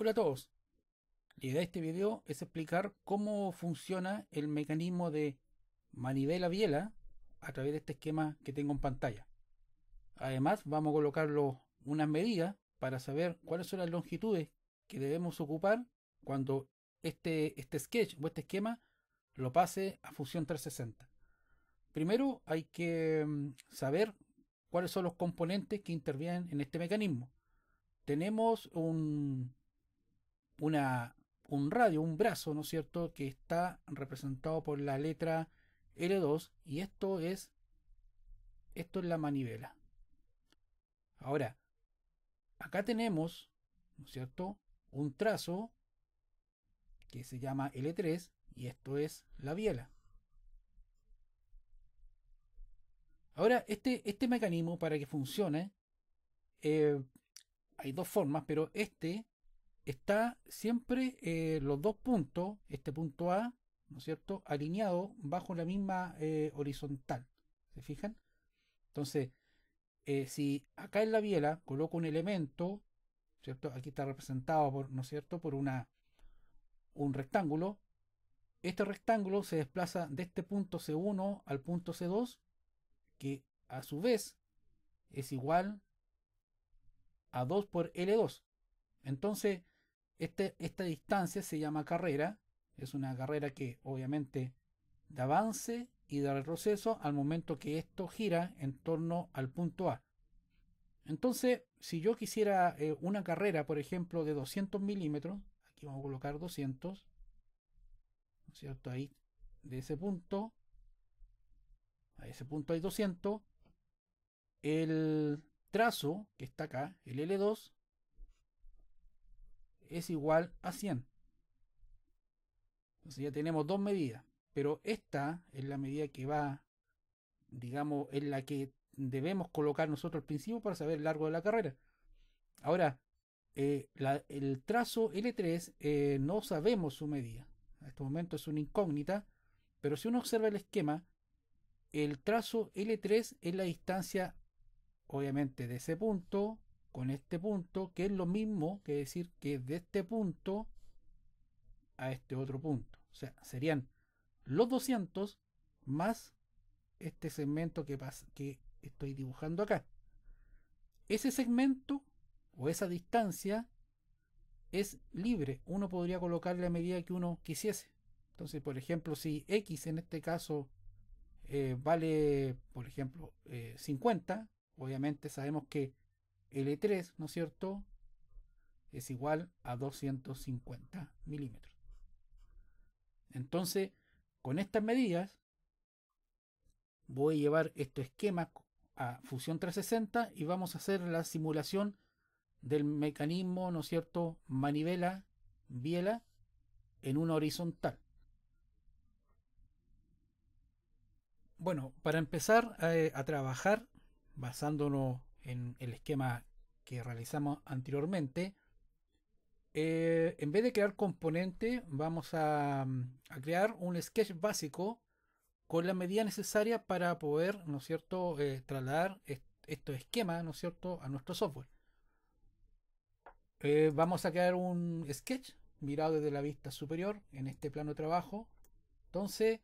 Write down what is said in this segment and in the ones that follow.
Hola a todos. La idea de este video es explicar cómo funciona el mecanismo de manivela biela a través de este esquema que tengo en pantalla. Además vamos a colocarlo unas medidas para saber cuáles son las longitudes que debemos ocupar cuando este, este sketch o este esquema lo pase a fusión 360. Primero hay que mm, saber cuáles son los componentes que intervienen en este mecanismo. Tenemos un, una, un radio, un brazo, ¿no es cierto?, que está representado por la letra L2 y esto es, esto es la manivela. Ahora, acá tenemos, ¿no es cierto?, un trazo que se llama L3 y esto es la biela. Ahora, este, este mecanismo para que funcione, eh, hay dos formas, pero este está siempre eh, los dos puntos, este punto A, ¿no es cierto?, alineado bajo la misma eh, horizontal. ¿Se fijan? Entonces, eh, si acá en la biela coloco un elemento, ¿cierto? Aquí está representado por, ¿no es cierto?, por una, un rectángulo. Este rectángulo se desplaza de este punto C1 al punto C2, que a su vez es igual a 2 por L2. Entonces, este, esta distancia se llama carrera. Es una carrera que obviamente de avance y de retroceso al momento que esto gira en torno al punto A. Entonces, si yo quisiera eh, una carrera, por ejemplo, de 200 milímetros, aquí vamos a colocar 200, cierto? Ahí, de ese punto, a ese punto hay 200, el trazo que está acá, el L2, es igual a 100. Entonces ya tenemos dos medidas, pero esta es la medida que va, digamos, en la que debemos colocar nosotros al principio para saber el largo de la carrera. Ahora, eh, el trazo L3 eh, no sabemos su medida. En este momento es una incógnita, pero si uno observa el esquema, el trazo L3 es la distancia, obviamente, de ese punto con este punto, que es lo mismo que decir que de este punto a este otro punto. O sea, serían los 200 más este segmento que, que estoy dibujando acá. Ese segmento o esa distancia es libre. Uno podría colocarle a medida que uno quisiese. Entonces, por ejemplo, si X en este caso eh, vale, por ejemplo, 50, eh, obviamente sabemos que L3, e ¿no es cierto? Es igual a 250 milímetros. Entonces, con estas medidas, voy a llevar este esquema a Fusión 360 y vamos a hacer la simulación del mecanismo, ¿no es cierto?, manivela, biela, en una horizontal. Bueno, para empezar a, eh, a trabajar, basándonos en el esquema que realizamos anteriormente, eh, en vez de crear componente, vamos mm, a, crear un sketch básico con la medida necesaria para poder, ¿no es cierto?, eh, trasladar estos esquemas, ¿no es cierto?, a nuestro software. Eh, vamos a crear un sketch mirado desde la vista superior en este plano de trabajo. Entonces,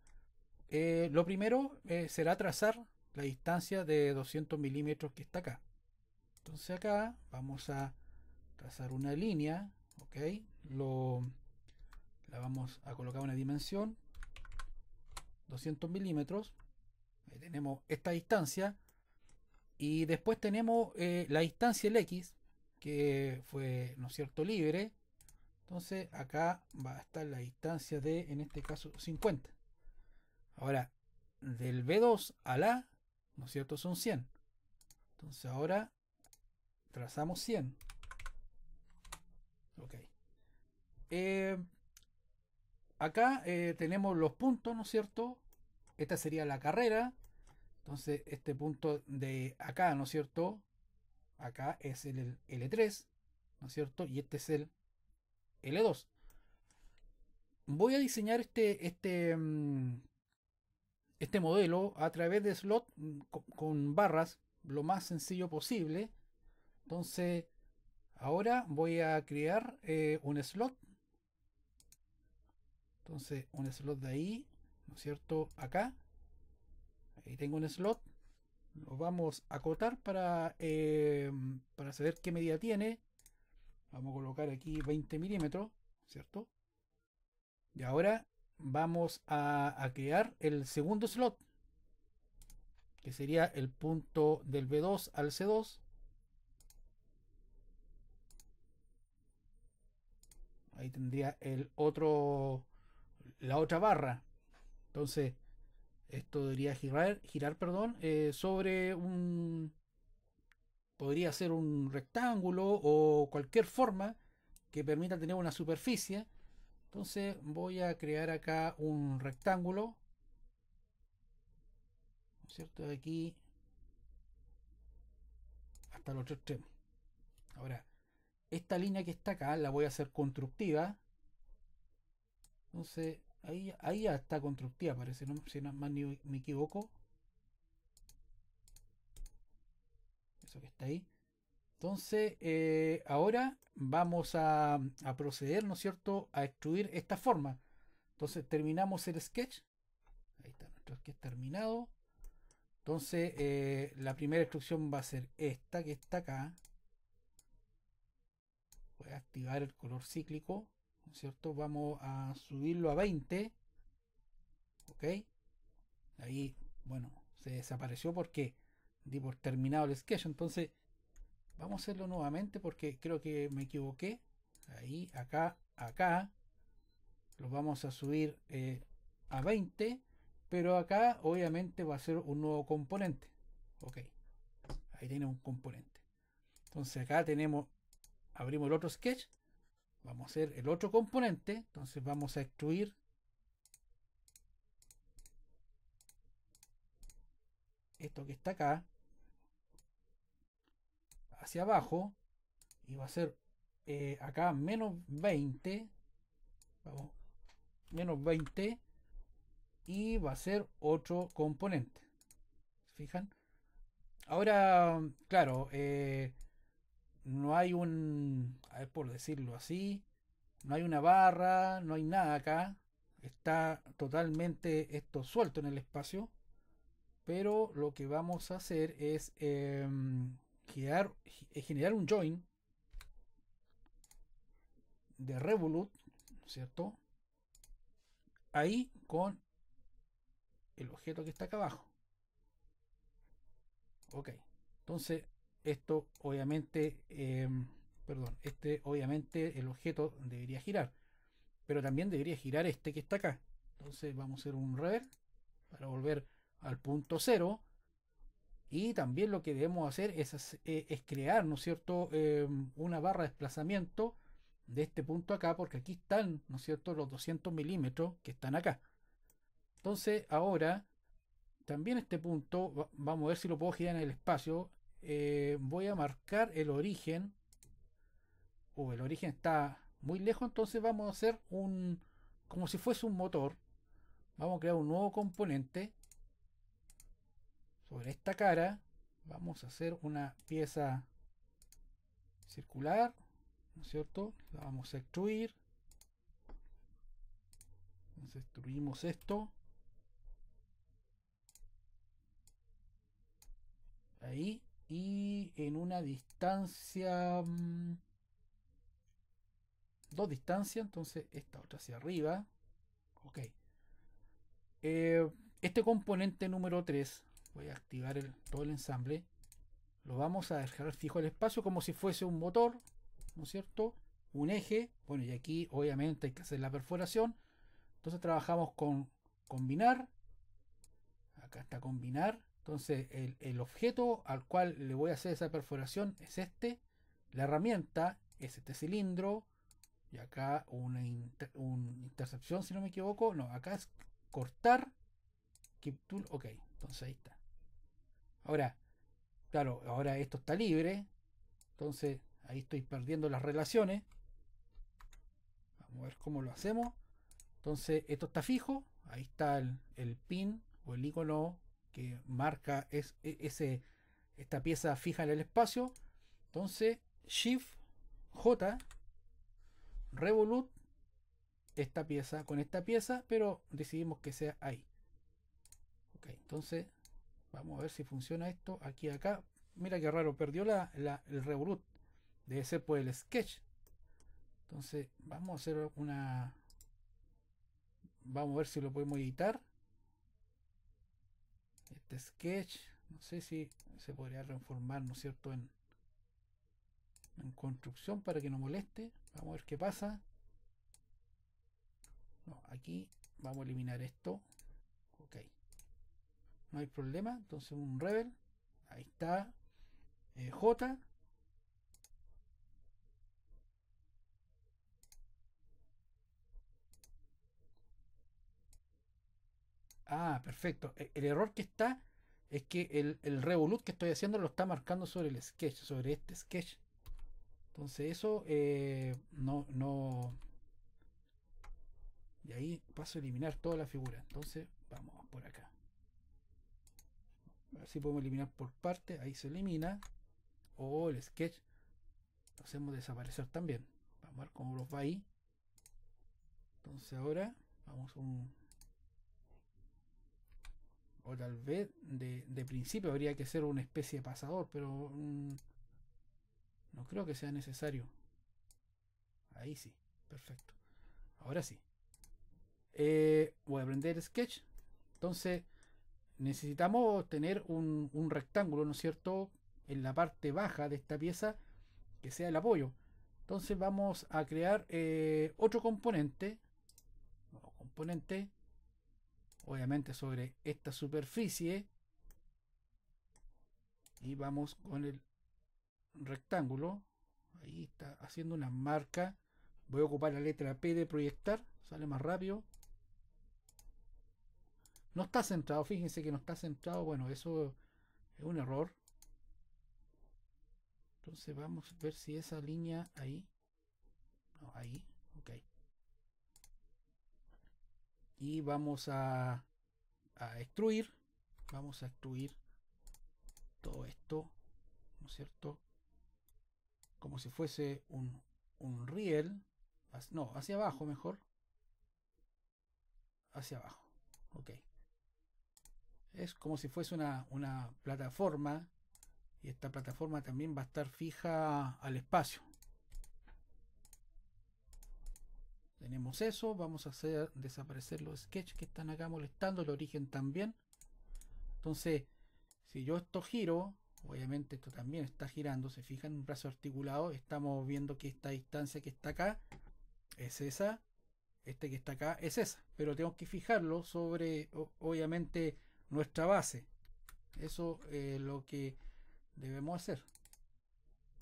lo primero será trazar la distancia de 200 milímetros que está acá. Entonces acá vamos a trazar una línea, ¿ok? Lo, la vamos a colocar una dimensión, 200 milímetros. tenemos esta distancia. Y después tenemos eh, la distancia el X, que fue, ¿no es cierto?, libre. Entonces acá va a estar la distancia de, en este caso, 50. Ahora, del B2 a la ¿no es cierto? Son 100. Entonces ahora trazamos 100. Ok. Eh, acá eh, tenemos los puntos, ¿no es cierto? Esta sería la carrera. Entonces este punto de acá, ¿no es cierto? Acá es el L3, ¿no es cierto? Y este es el L2. Voy a diseñar este, este, mm, este modelo a través de slot mm, con barras lo más sencillo posible. Entonces, ahora voy a crear eh, un slot. Entonces, un slot de ahí, ¿no es cierto? Acá. Ahí tengo un slot. Lo vamos a acotar para, em, para saber qué medida tiene. Vamos a colocar aquí 20 milímetros, ¿cierto? Y ahora vamos a, crear el segundo slot que sería el punto del B2 al C2 ahí tendría el otro la otra barra entonces esto debería girar girar perdón eh, sobre un podría ser un rectángulo o cualquier forma que permita tener una superficie entonces voy a crear acá un rectángulo. ¿Cierto? De aquí hasta el otro extremo. Ahora, esta línea que está acá la voy a hacer constructiva. Entonces, ahí, ahí ya está constructiva, parece, no, si no me equivoco. Eso que está ahí. Entonces, eh, ahora vamos a, proceder, ¿no es cierto?, a extruir esta forma. Entonces, terminamos el sketch. Ahí está nuestro sketch terminado. Entonces, eh, la primera instrucción va a ser esta, que está acá. Voy a activar el color cíclico, ¿no es cierto? Vamos a subirlo a 20. ¿Ok? Ahí, bueno, se desapareció porque di por terminado el sketch. Entonces, Vamos a hacerlo nuevamente porque creo que me equivoqué. Ahí, acá, acá. Lo vamos a subir eh, a 20. Pero acá obviamente va a ser un nuevo componente. Ok. Ahí tiene un componente. Entonces acá tenemos, abrimos el otro sketch. Vamos a hacer el otro componente. Entonces vamos a extruir esto que está acá hacia abajo y va a ser eh, acá menos 20 menos 20 y va a ser otro componente fijan ahora claro eh, no hay un por decirlo así no hay una barra no hay nada acá está totalmente esto suelto en el espacio pero lo que vamos a hacer es em, eh, generar, un join de Revolut, ¿cierto? Ahí con el objeto que está acá abajo. Ok, entonces esto obviamente, eh, perdón, este obviamente el objeto debería girar, pero también debería girar este que está acá. Entonces vamos a hacer un rever para volver al punto cero y también lo que debemos hacer es, eh, crear, ¿no es cierto?, eh, una barra de desplazamiento de este punto acá, porque aquí están, ¿no es cierto?, los 200 milímetros que están acá. Entonces, ahora, también este punto, vamos a ver si lo puedo girar en el espacio, eh, voy a marcar el origen, o el origen está muy lejos, entonces vamos a hacer un, como si fuese un motor, vamos a crear un nuevo componente, esta cara vamos a hacer una pieza circular, ¿no es cierto? La vamos a extruir. Entonces extruimos esto. Ahí. Y en una distancia... Mm, dos distancias, entonces esta otra hacia arriba. Ok. Eh, este componente número 3 voy a activar todo el ensamble lo vamos a dejar fijo el espacio como si fuese un motor ¿no es cierto? un eje bueno y aquí obviamente hay que hacer la perforación entonces trabajamos con combinar acá está combinar entonces el, objeto al cual le voy a hacer esa perforación es este la herramienta es este cilindro y acá una, una intercepción si no me equivoco no acá es cortar keep tool ok entonces ahí está Ahora, claro, ahora esto está libre. Entonces ahí estoy perdiendo las relaciones. Vamos a ver cómo lo hacemos. Entonces esto está fijo. Ahí está el, pin o el icono que marca e, esta pieza fija en el espacio. Entonces Shift J Revolut esta pieza con esta pieza, pero decidimos que sea ahí. Ok, entonces Vamos a ver si funciona esto. Aquí, acá. Mira qué raro, perdió la, el revolute. Debe ser por el sketch. Entonces, vamos a hacer una... Vamos a ver si lo podemos editar. Este sketch. No sé si se podría reformar, ¿no es cierto?, en, en construcción para que no moleste. Vamos a ver qué pasa. aquí vamos a eliminar esto problema. Entonces un rebel, ahí está, eh, J. Ah, perfecto. E, el error que está es que el, el revolut que estoy haciendo lo está marcando sobre el sketch, sobre este sketch. Entonces eso eh, no, no... Y ahí paso a eliminar toda la figura. Entonces vamos por acá así podemos eliminar por parte. Ahí se elimina. O el sketch. Lo hacemos desaparecer también. Vamos a ver cómo los va ahí. Entonces ahora vamos un... O tal vez de, de principio habría que ser una especie de pasador, pero mm, no creo que sea necesario. Ahí sí, perfecto. Ahora sí. Eh, voy a aprender Sketch. Entonces, necesitamos tener un, rectángulo, ¿no es cierto?, en la parte baja de esta pieza que sea el apoyo. Entonces vamos a crear eh, otro componente, nuevo componente, obviamente sobre esta superficie y vamos con el rectángulo. Ahí está haciendo una marca. Voy a ocupar la letra P de proyectar, sale más rápido. No está centrado, fíjense que no está centrado. Bueno, eso es un error. Entonces vamos a ver si esa línea ahí. No, ahí. Ok. Y vamos a, a extruir. Vamos a extruir todo esto. ¿No es cierto? Como si fuese un, un riel. No, hacia abajo mejor. Hacia abajo. Ok es como si fuese una, una plataforma y esta plataforma también va a estar fija al espacio tenemos eso vamos a hacer desaparecer los sketches que están acá molestando el origen también entonces si yo esto giro obviamente esto también está girando se fijan un brazo articulado estamos viendo que esta distancia que está acá es esa este que está acá es esa pero tengo que fijarlo sobre obviamente nuestra base. Eso es lo que debemos hacer.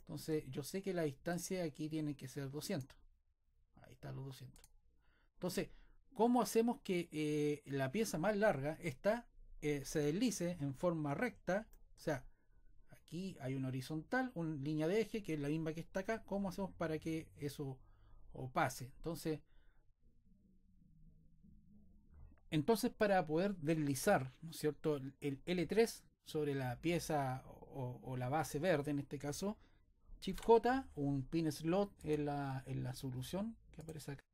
Entonces, yo sé que la distancia aquí tiene que ser 200. Ahí está los 200. Entonces, ¿cómo hacemos que eh, la pieza más larga, está eh, se deslice en forma recta? O sea, aquí hay un horizontal, una línea de eje que es la misma que está acá. ¿Cómo hacemos para que eso pase? Entonces, entonces, para poder deslizar, ¿no es cierto?, el, L3 sobre la pieza o, la base verde, en este caso, chip J, un pin slot es la, en la solución que aparece acá,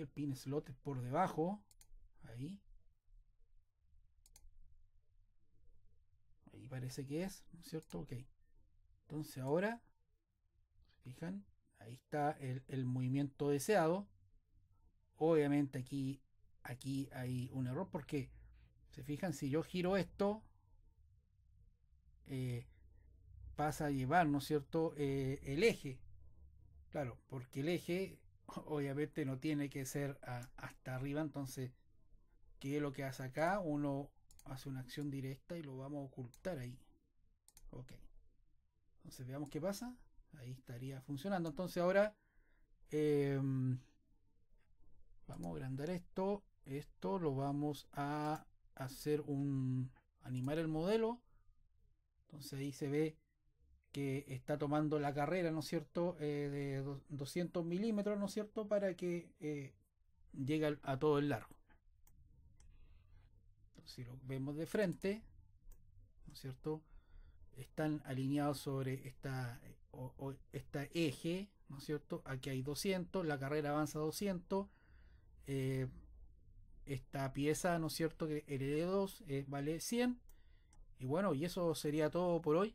el pin slot es por debajo. Ahí. Ahí parece que es, ¿no es cierto? Ok. Entonces ahora, ¿se fijan, ahí está el, movimiento deseado. Obviamente aquí, aquí hay un error porque, se fijan, si yo giro esto, eh, pasa a llevar, ¿no es cierto?, eh, el eje. Claro, porque el eje obviamente no tiene que ser hasta arriba, entonces, ¿qué es lo que hace acá? Uno hace una acción directa y lo vamos a ocultar ahí. Ok. Entonces veamos qué pasa. Ahí estaría funcionando. Entonces ahora em, vamos a agrandar esto. Esto lo vamos a hacer un... animar el modelo. Entonces ahí se ve que está tomando la carrera, ¿no es cierto?, eh, de 200 milímetros, ¿no es cierto?, para que eh, llegue a todo el largo. si lo vemos de frente, ¿no es cierto?, están alineados sobre esta, eh, eje, ¿no es cierto? Aquí hay 200, la carrera avanza 200. esta pieza, ¿no es cierto? Que LD2 vale 100. Y bueno, y eso sería todo por hoy.